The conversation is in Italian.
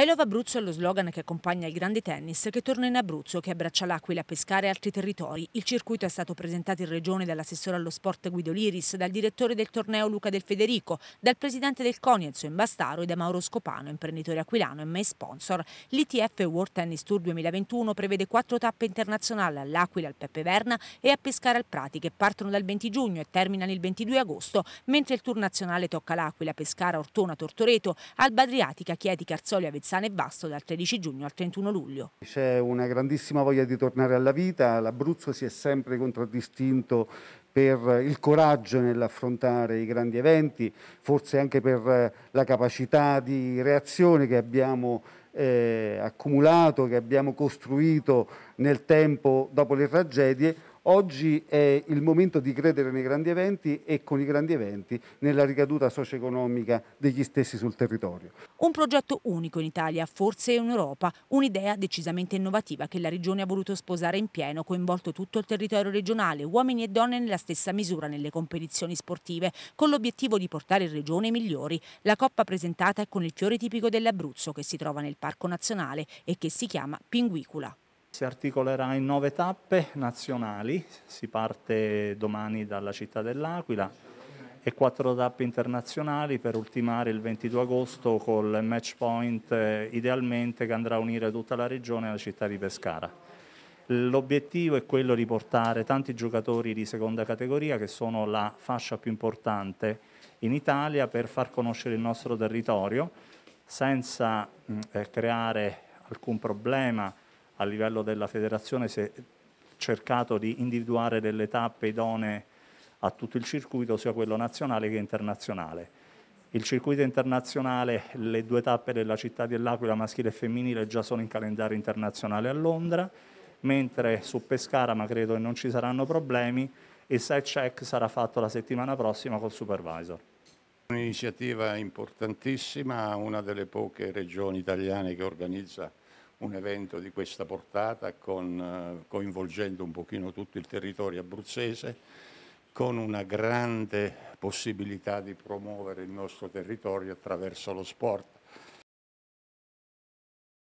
I Love Abruzzo è lo slogan che accompagna il grande tennis che torna in Abruzzo, che abbraccia l'Aquila, Pescara e altri territori. Il circuito è stato presentato in regione dall'assessore allo sport Guido Liris, dal direttore del torneo Luca Del Federico, dal presidente del Conienzo in Bastaro e da Mauro Scopano, imprenditore aquilano e mai sponsor. L'ITF World Tennis Tour 2021 prevede quattro tappe internazionali all'Aquila, al Peppe Verna e a pescare al Prati che partono dal 20 giugno e terminano il 22 agosto, mentre il tour nazionale tocca l'Aquila, Pescara, Ortona, Tortoreto, Alba Adriatica, Chieti, Carzoli, Avezzano Bolzano e Vasto dal 13 giugno al 31 luglio. C'è una grandissima voglia di tornare alla vita, l'Abruzzo si è sempre contraddistinto per il coraggio nell'affrontare i grandi eventi, forse anche per eh, la capacità di reazione che abbiamo eh, accumulato, che abbiamo costruito nel tempo dopo le tragedie Oggi è il momento di credere nei grandi eventi e con i grandi eventi nella ricaduta socio-economica degli stessi sul territorio. Un progetto unico in Italia, forse in Europa, un'idea decisamente innovativa che la Regione ha voluto sposare in pieno, coinvolto tutto il territorio regionale, uomini e donne nella stessa misura nelle competizioni sportive, con l'obiettivo di portare in Regione i migliori. La coppa presentata è con il fiore tipico dell'Abruzzo che si trova nel Parco Nazionale e che si chiama Pinguicula. Si articolerà in nove tappe nazionali, si parte domani dalla città dell'Aquila e quattro tappe internazionali per ultimare il 22 agosto col match point eh, idealmente che andrà a unire tutta la regione alla città di Pescara. L'obiettivo è quello di portare tanti giocatori di seconda categoria che sono la fascia più importante in Italia per far conoscere il nostro territorio senza mm, eh, creare alcun problema a livello della federazione si è cercato di individuare delle tappe idonee a tutto il circuito, sia quello nazionale che internazionale. Il circuito internazionale, le due tappe della città dell'Aquila, maschile e femminile, già sono in calendario internazionale a Londra, mentre su Pescara, ma credo che non ci saranno problemi, il site check sarà fatto la settimana prossima col supervisor. Un'iniziativa importantissima, una delle poche regioni italiane che organizza un evento di questa portata con, eh, coinvolgendo un pochino tutto il territorio abruzzese con una grande possibilità di promuovere il nostro territorio attraverso lo sport